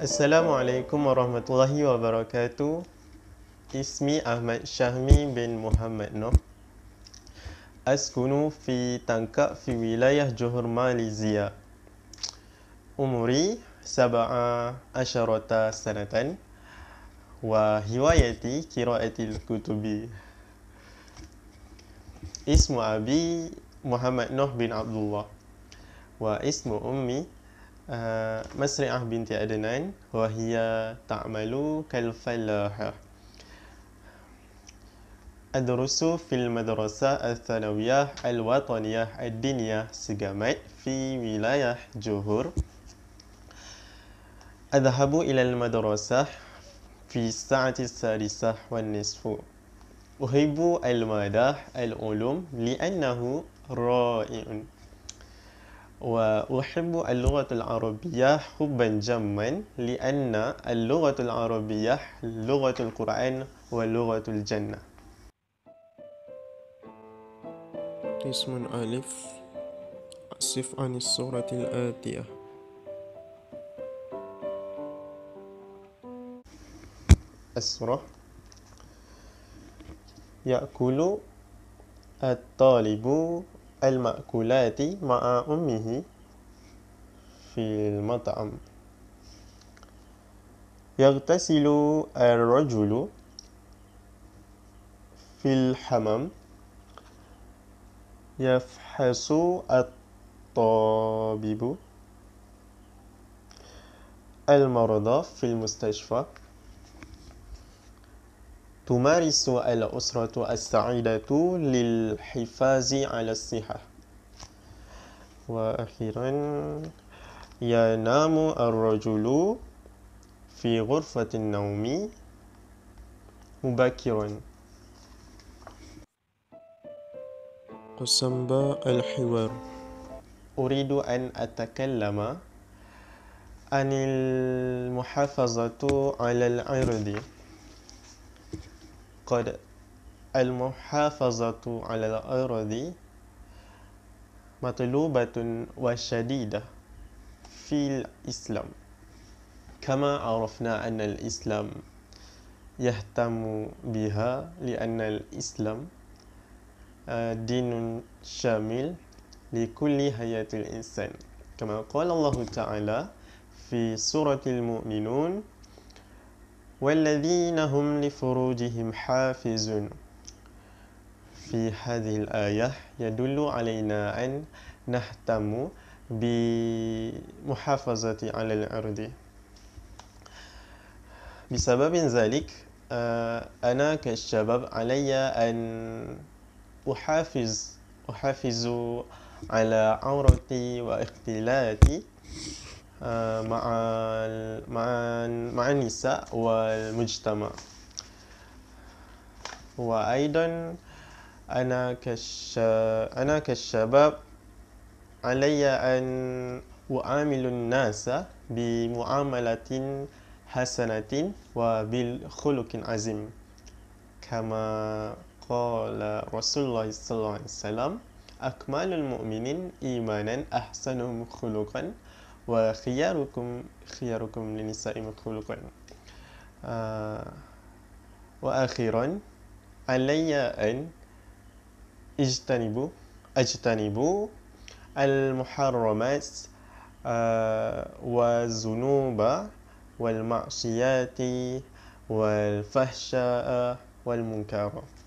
السلام عليكم ورحمة الله وبركاته اسمي أحمد شهمي بن محمد نو أسكن في تنكا في ولاية جهر ماليزيا عمري سبعة عشرة سنة وهوايتي قراءة الكتب اسم أبي محمد نوح بن عبد الله واسم أمي Uh, Masri'ah binti Adnan wa hiya ta'malu kal falahah Adrusu fil madrasah al-thanawiyah al-wataniyah ad-diniyah segamat fi wilayah Johor Adhabu ila al-madrasah fi sa'ati sarisah wa nisfu Uhibu al-madah al-ulum li'annahu ra'i'un وأحب اللغة العربية حبا جما لأن اللغة العربية لغة القرآن ولغة الجنة اسم ألف أصف عن الصورة الآتية الصورة يأكل الطالب المأكولات مع أمه في المطعم يغتسل الرجل في الحمام يفحص الطبيب المرضى في المستشفى تمارس الأسرة السعيدة للحفاظ على الصحة وأخيرا ينام الرجل في غرفة النوم مبكرا قسم الحوار أريد أن أتكلم عن المحافظة على العرض قد المحافظة على الأرض مطلوبة وشديدة في الإسلام كما عرفنا أن الإسلام يهتم بها لأن الإسلام آه، دين شامل لكل حياة الإنسان كما قال الله تعالى في سورة المؤمنون والذين هم لفروجهم حافظون في هذه الآية يدل علينا أن نهتم بمحافظة على الأرض بسبب ذلك آه، أنا كالشباب علي أن أحافظ أحافظ على عورتي واختلاتي آه، مع مع مع النساء والمجتمع وأيضا أنا كش أنا كالشباب علي أن أعامل الناس بمعاملة حسنة وبالخلق عظيم كما قال رسول الله صلى الله عليه وسلم أكمل المؤمنين إيمانا أحسنهم خلقا وخياركم خياركم للنساء مدخول آه وأخيرا علي أن اجتنبوا اجتنبوا المحرمات آه، والذنوب والمعصيات والفحشاء والمنكرات